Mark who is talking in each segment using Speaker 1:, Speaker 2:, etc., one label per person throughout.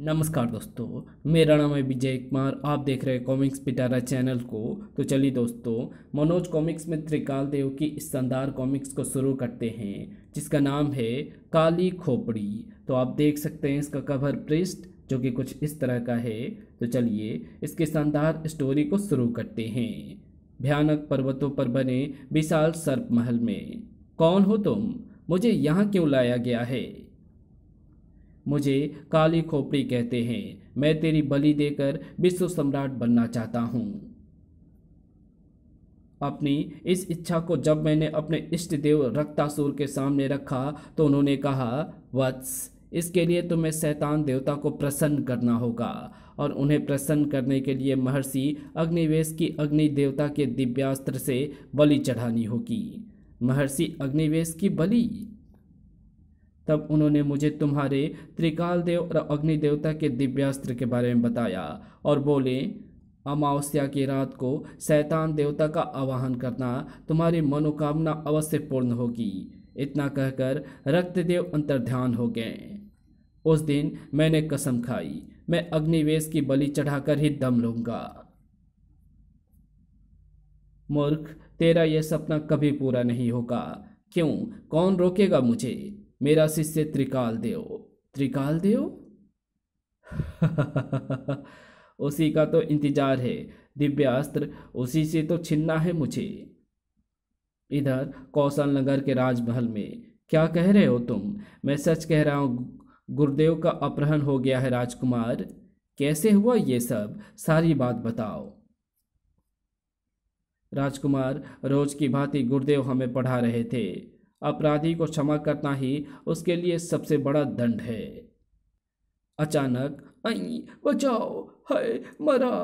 Speaker 1: नमस्कार दोस्तों मेरा नाम है विजय कुमार आप देख रहे हैं कॉमिक्स पिटारा चैनल को तो चलिए दोस्तों मनोज कॉमिक्स में त्रिकाल देव की इस शानदार कॉमिक्स को शुरू करते हैं जिसका नाम है काली खोपड़ी तो आप देख सकते हैं इसका कवर पृष्ठ जो कि कुछ इस तरह का है तो चलिए इसके शानदार स्टोरी को शुरू करते हैं भयानक पर्वतों पर बने विशाल सर्प महल में कौन हो तुम मुझे यहाँ क्यों लाया गया है मुझे काली खोपड़ी कहते हैं मैं तेरी बलि देकर विश्व सम्राट बनना चाहता हूँ अपनी इस इच्छा को जब मैंने अपने इष्ट देव रक्तासुर के सामने रखा तो उन्होंने कहा वत्स इसके लिए तुम्हें शैतान देवता को प्रसन्न करना होगा और उन्हें प्रसन्न करने के लिए महर्षि अग्निवेश की अग्नि देवता के दिव्यास्त्र से बलि चढ़ानी होगी महर्षि अग्निवेश की बलि तब उन्होंने मुझे तुम्हारे त्रिकाल देव और अग्नि देवता के दिव्यास्त्र के बारे में बताया और बोले अमावस्या की रात को शैतान देवता का आवाहन करना तुम्हारी मनोकामना अवश्य पूर्ण होगी इतना कहकर रक्तदेव अंतर्ध्यान हो गए उस दिन मैंने कसम खाई मैं अग्निवेश की बलि चढ़ाकर ही दम लूँगा मूर्ख तेरा यह सपना कभी पूरा नहीं होगा क्यों कौन रोकेगा मुझे मेरा शिष्य त्रिकाल देव त्रिकाल देव उसी का तो इंतजार है दिव्यास्त्र उसी से तो छिनना है मुझे इधर कौशल नगर के राजमहल में क्या कह रहे हो तुम मैं सच कह रहा हूँ गुरुदेव का अपहरण हो गया है राजकुमार कैसे हुआ ये सब सारी बात बताओ राजकुमार रोज की भांति गुरुदेव हमें पढ़ा रहे थे अपराधी को क्षमा करना ही उसके लिए सबसे बड़ा दंड है अचानक आई बचाओ हाय मरा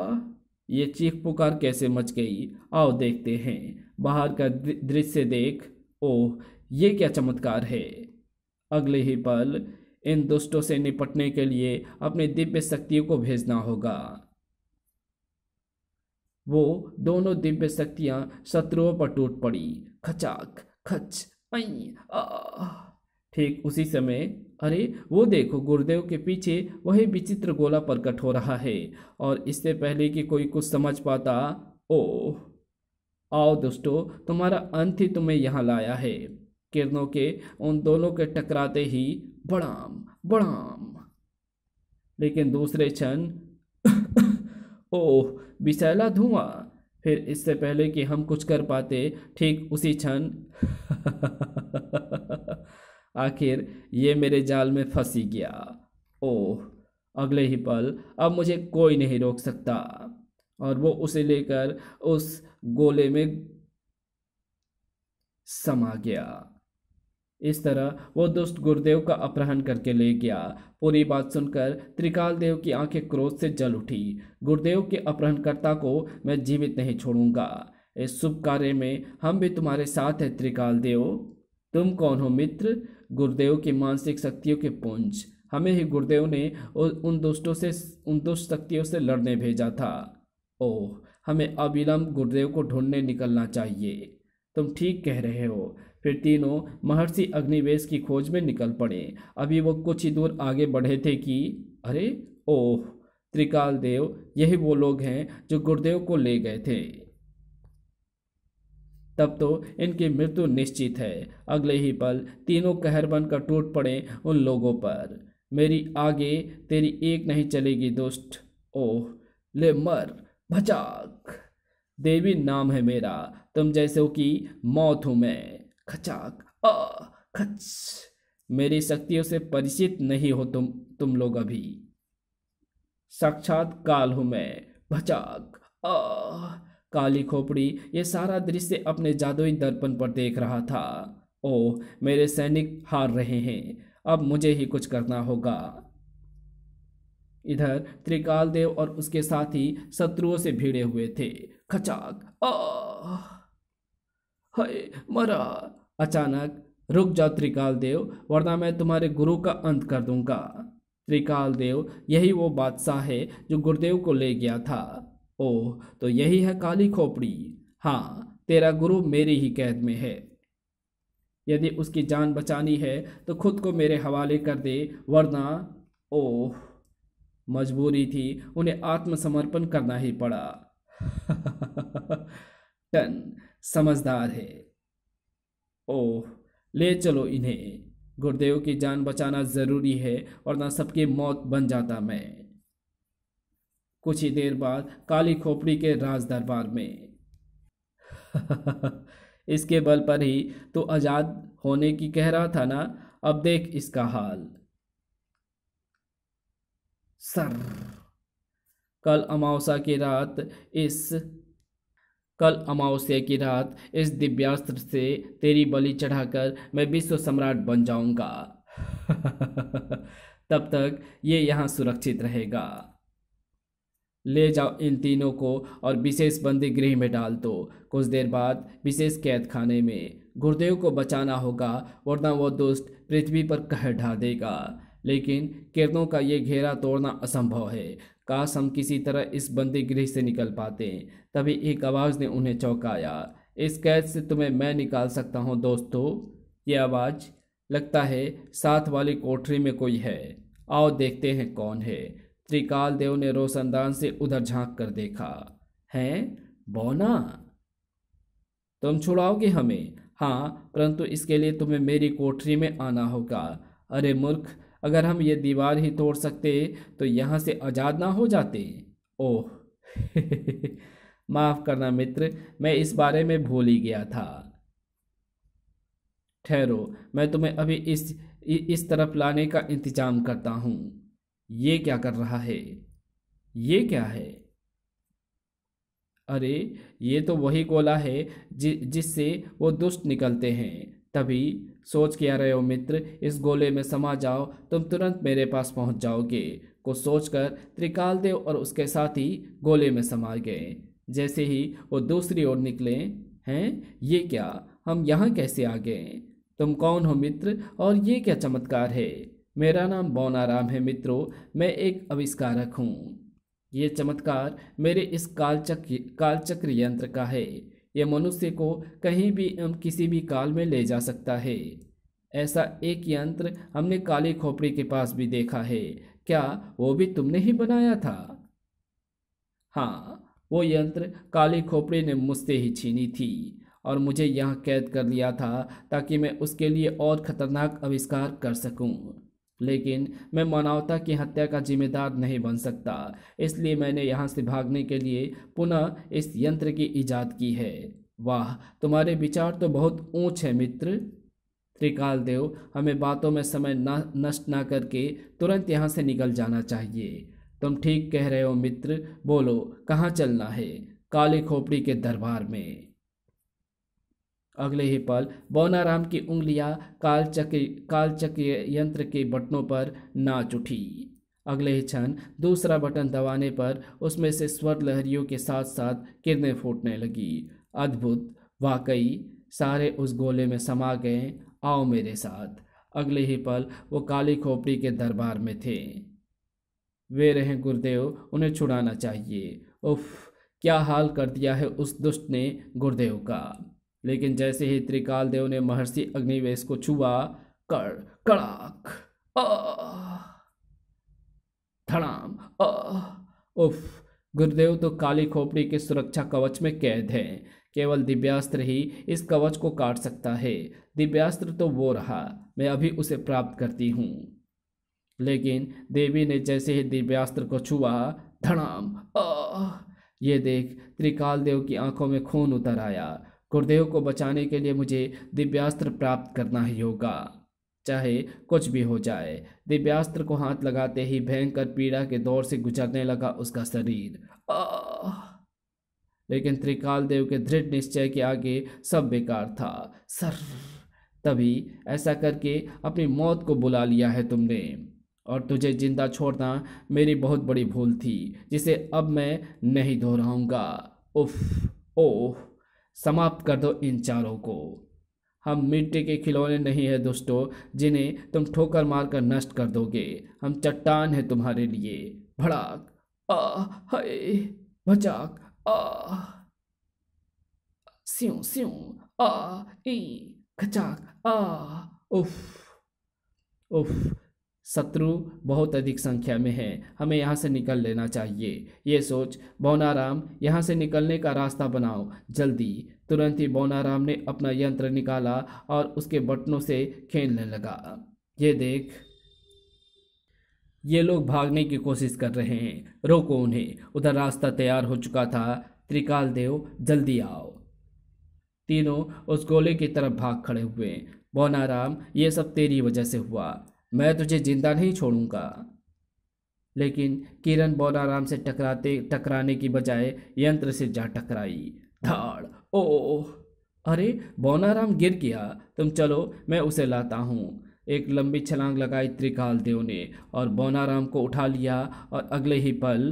Speaker 1: ये चीख पुकार कैसे मच गई आओ देखते हैं बाहर का दृश्य देख ओह ये क्या चमत्कार है अगले ही पल इन दुष्टों से निपटने के लिए अपने दिव्य शक्तियों को भेजना होगा वो दोनों दिव्य शक्तियां शत्रुओं पर टूट पड़ी खचाक खच ठीक उसी समय अरे वो देखो गुरुदेव के पीछे वही विचित्र गोला प्रकट हो रहा है और इससे पहले कि कोई कुछ समझ पाता ओह आओ दोस्तों तुम्हारा अंत ही तुम्हें यहाँ लाया है किरणों के उन दोनों के टकराते ही बड़ाम बड़ाम लेकिन दूसरे क्षण ओह विशैला धुआं फिर इससे पहले कि हम कुछ कर पाते ठीक उसी क्षण आखिर ये मेरे जाल में फंसी गया ओह अगले ही पल अब मुझे कोई नहीं रोक सकता और वो उसे लेकर उस गोले में समा गया इस तरह वो दुष्ट गुरुदेव का अपहरण करके ले गया पूरी बात सुनकर त्रिकाल देव की आंखें क्रोध से जल उठी गुरुदेव के अपहरणकर्ता को मैं जीवित नहीं छोड़ूंगा इस शुभ कार्य में हम भी तुम्हारे साथ हैं त्रिकाल देव तुम कौन हो मित्र गुरुदेव की मानसिक शक्तियों के पुंज हमें ही गुरुदेव ने उन दुष्टों से उन दुष्ट शक्तियों से लड़ने भेजा था ओह हमें अविलंब गुरुदेव को ढूंढने निकलना चाहिए तुम ठीक कह रहे हो फिर तीनों महर्षि अग्निवेश की खोज में निकल पड़े अभी वो कुछ ही दूर आगे बढ़े थे कि अरे ओह त्रिकाल देव यही वो लोग हैं जो गुरुदेव को ले गए थे तब तो इनकी मृत्यु निश्चित है अगले ही पल तीनों कहर बनकर टूट पड़े उन लोगों पर मेरी आगे तेरी एक नहीं चलेगी दोस्त ओह ले मर भचाक देवी नाम है मेरा तुम जैसे हो कि मौत हूँ मैं खचाक अ खच मेरी शक्तियों से परिचित नहीं हो तुम तुम लोग अभी साक्षात काल हूँ मैं भचाक अ काली खोपड़ी ये सारा दृश्य अपने जादुई दर्पण पर देख रहा था ओह मेरे सैनिक हार रहे हैं अब मुझे ही कुछ करना होगा इधर त्रिकाल देव और उसके साथी शत्रुओं से भिड़े हुए थे खचाक हाय मरा अचानक रुक जाओ त्रिकाल देव वरना मैं तुम्हारे गुरु का अंत कर दूंगा त्रिकाल देव यही वो बादशाह है जो गुरुदेव को ले गया था ओह तो यही है काली खोपड़ी हाँ तेरा गुरु मेरी ही कैद में है यदि उसकी जान बचानी है तो खुद को मेरे हवाले कर दे वरना ओह मजबूरी थी उन्हें आत्मसमर्पण करना ही पड़ा टन समझदार है ओह ले चलो इन्हें गुरुदेव की जान बचाना ज़रूरी है वरना सबकी मौत बन जाता मैं कुछ ही देर बाद काली खोपड़ी के राज दरबार में इसके बल पर ही तो आज़ाद होने की कह रहा था ना अब देख इसका हाल सर कल अमावसा की रात इस कल अमावस्या की रात इस दिव्यास्त्र से तेरी बलि चढ़ाकर मैं विश्व सम्राट बन जाऊंगा तब तक ये यहाँ सुरक्षित रहेगा ले जाओ इन तीनों को और विशेष बंदी गृह में डाल दो कुछ देर बाद विशेष कैद खाने में गुरुदेव को बचाना होगा वरना वो दुष्ट पृथ्वी पर कह ढा देगा लेकिन किरणों का ये घेरा तोड़ना असंभव है काश हम किसी तरह इस बंदी गृह से निकल पाते तभी एक आवाज़ ने उन्हें चौंकाया इस कैद से तुम्हें मैं निकाल सकता हूँ दोस्तों ये आवाज़ लगता है साथ वाली कोठरी में कोई है आओ देखते हैं कौन है त्रिकाल देव ने रोशनदान से उधर झांक कर देखा है बौना तुम छुड़ाओगे हमें हाँ परंतु इसके लिए तुम्हें मेरी कोठरी में आना होगा अरे मूर्ख अगर हम ये दीवार ही तोड़ सकते तो यहाँ से आज़ाद ना हो जाते ओह माफ़ करना मित्र मैं इस बारे में भूल ही गया था ठहरो मैं तुम्हें अभी इस इस तरफ लाने का इंतजाम करता हूँ ये क्या कर रहा है ये क्या है अरे ये तो वही गोला है जि जिससे वो दुष्ट निकलते हैं तभी सोच के आ रहे हो मित्र इस गोले में समा जाओ तुम तुरंत मेरे पास पहुंच जाओगे को सोचकर त्रिकालदेव और उसके साथी गोले में समा गए जैसे ही वो दूसरी ओर निकले हैं ये क्या हम यहाँ कैसे आ गए तुम कौन हो मित्र और ये क्या चमत्कार है मेरा नाम बौनाराम है मित्रों मैं एक आविष्कारक हूँ ये चमत्कार मेरे इस कालचक्र कालचक्र यंत्र का है यह मनुष्य को कहीं भी एवं किसी भी काल में ले जा सकता है ऐसा एक यंत्र हमने काली खोपड़ी के पास भी देखा है क्या वो भी तुमने ही बनाया था हाँ वो यंत्र काली खोपड़ी ने मुझसे ही छीनी थी और मुझे यहाँ कैद कर लिया था ताकि मैं उसके लिए और खतरनाक आविष्कार कर सकूँ लेकिन मैं मानवता की हत्या का जिम्मेदार नहीं बन सकता इसलिए मैंने यहाँ से भागने के लिए पुनः इस यंत्र की ईजाद की है वाह तुम्हारे विचार तो बहुत ऊँच है मित्र त्रिकाल देव हमें बातों में समय ना नष्ट ना करके तुरंत यहाँ से निकल जाना चाहिए तुम ठीक कह रहे हो मित्र बोलो कहाँ चलना है काली खोपड़ी के दरबार में अगले ही पल बौनाराम की उंगलियां कालचक्र कालचक्र यंत्र के बटनों पर नाच उठी अगले ही क्षण दूसरा बटन दबाने पर उसमें से स्वर लहरियों के साथ साथ किरणें फूटने लगी अद्भुत वाकई सारे उस गोले में समा गए आओ मेरे साथ अगले ही पल वो काली खोपड़ी के दरबार में थे वे रहे गुरुदेव उन्हें छुड़ाना चाहिए उफ क्या हाल कर दिया है उस दुष्ट ने गुरुदेव का लेकिन जैसे ही त्रिकाल देव ने महर्षि अग्निवेश को छुआ कर कड़ाक धड़ाम उफ गुरुदेव तो काली खोपड़ी के सुरक्षा कवच में कैद हैं केवल दिव्यास्त्र ही इस कवच को काट सकता है दिव्यास्त्र तो वो रहा मैं अभी उसे प्राप्त करती हूँ लेकिन देवी ने जैसे ही दिव्यास्त्र को छुआ धड़ाम ये देख त्रिकाल देव की आंखों में खून उतर आया गुरुदेव को बचाने के लिए मुझे दिव्यास्त्र प्राप्त करना ही होगा चाहे कुछ भी हो जाए दिव्यास्त्र को हाथ लगाते ही भयंकर पीड़ा के दौर से गुजरने लगा उसका शरीर लेकिन त्रिकाल देव के दृढ़ निश्चय के आगे सब बेकार था सर तभी ऐसा करके अपनी मौत को बुला लिया है तुमने और तुझे जिंदा छोड़ना मेरी बहुत बड़ी भूल थी जिसे अब मैं नहीं दोहराऊंगा उफ ओह समाप्त कर दो इन चारों को हम मिट्टी के खिलौने नहीं है दोस्तों जिन्हें तुम ठोकर मारकर नष्ट कर दोगे हम चट्टान है तुम्हारे लिए भड़ाक आ हाय भचाक आ स्यों स्यों आ ई खचाक आ उफ उफ शत्रु बहुत अधिक संख्या में है हमें यहाँ से निकल लेना चाहिए ये सोच बौनाराम यहाँ से निकलने का रास्ता बनाओ जल्दी तुरंत ही बौनाराम ने अपना यंत्र निकाला और उसके बटनों से खेलने लगा ये देख ये लोग भागने की कोशिश कर रहे हैं रोको उन्हें उधर रास्ता तैयार हो चुका था त्रिकाल देव जल्दी आओ तीनों उस गोले की तरफ भाग खड़े हुए बौनाराम ये सब तेरी वजह से हुआ मैं तुझे जिंदा नहीं छोड़ूंगा लेकिन किरण बौलाराम से टकराते टकराने की बजाय यंत्र से जा टकराई धाड़ ओ, अरे बोनाराम गिर गया तुम चलो मैं उसे लाता हूँ एक लंबी छलांग लगाई त्रिकाल देव ने और बोनाराम को उठा लिया और अगले ही पल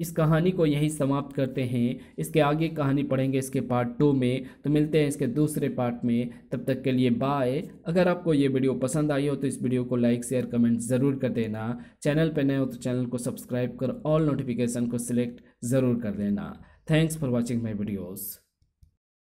Speaker 1: इस कहानी को यहीं समाप्त करते हैं इसके आगे कहानी पढ़ेंगे इसके पार्ट टू में तो मिलते हैं इसके दूसरे पार्ट में तब तक के लिए बाय अगर आपको ये वीडियो पसंद आई हो तो इस वीडियो को लाइक शेयर कमेंट ज़रूर कर देना चैनल पर नए हो तो चैनल को सब्सक्राइब कर ऑल नोटिफिकेशन को सिलेक्ट ज़रूर कर देना thanks for watching my videos